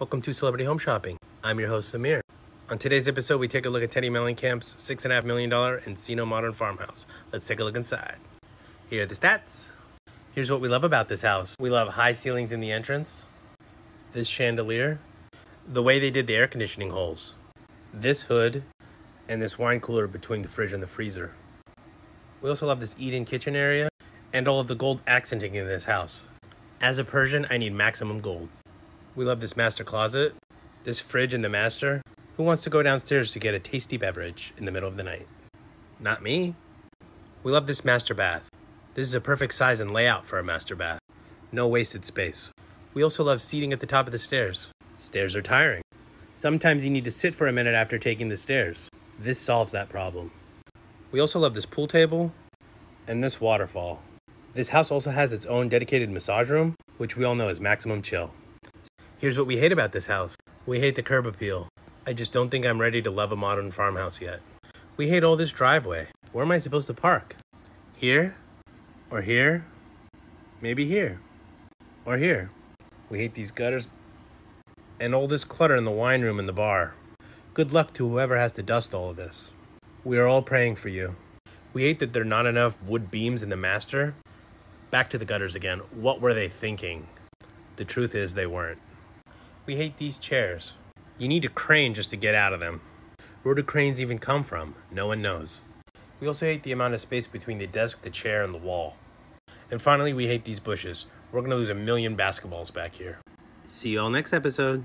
Welcome to Celebrity Home Shopping. I'm your host, Samir. On today's episode, we take a look at Teddy Mellencamp's $6.5 million Encino Modern Farmhouse. Let's take a look inside. Here are the stats. Here's what we love about this house. We love high ceilings in the entrance, this chandelier, the way they did the air conditioning holes, this hood, and this wine cooler between the fridge and the freezer. We also love this eat-in kitchen area and all of the gold accenting in this house. As a Persian, I need maximum gold. We love this master closet, this fridge in the master. Who wants to go downstairs to get a tasty beverage in the middle of the night? Not me. We love this master bath. This is a perfect size and layout for a master bath. No wasted space. We also love seating at the top of the stairs. Stairs are tiring. Sometimes you need to sit for a minute after taking the stairs. This solves that problem. We also love this pool table and this waterfall. This house also has its own dedicated massage room, which we all know is maximum chill. Here's what we hate about this house. We hate the curb appeal. I just don't think I'm ready to love a modern farmhouse yet. We hate all this driveway. Where am I supposed to park? Here? Or here? Maybe here. Or here. We hate these gutters and all this clutter in the wine room and the bar. Good luck to whoever has to dust all of this. We are all praying for you. We hate that there are not enough wood beams in the master. Back to the gutters again. What were they thinking? The truth is, they weren't. We hate these chairs. You need a crane just to get out of them. Where do cranes even come from? No one knows. We also hate the amount of space between the desk, the chair, and the wall. And finally, we hate these bushes. We're going to lose a million basketballs back here. See you all next episode.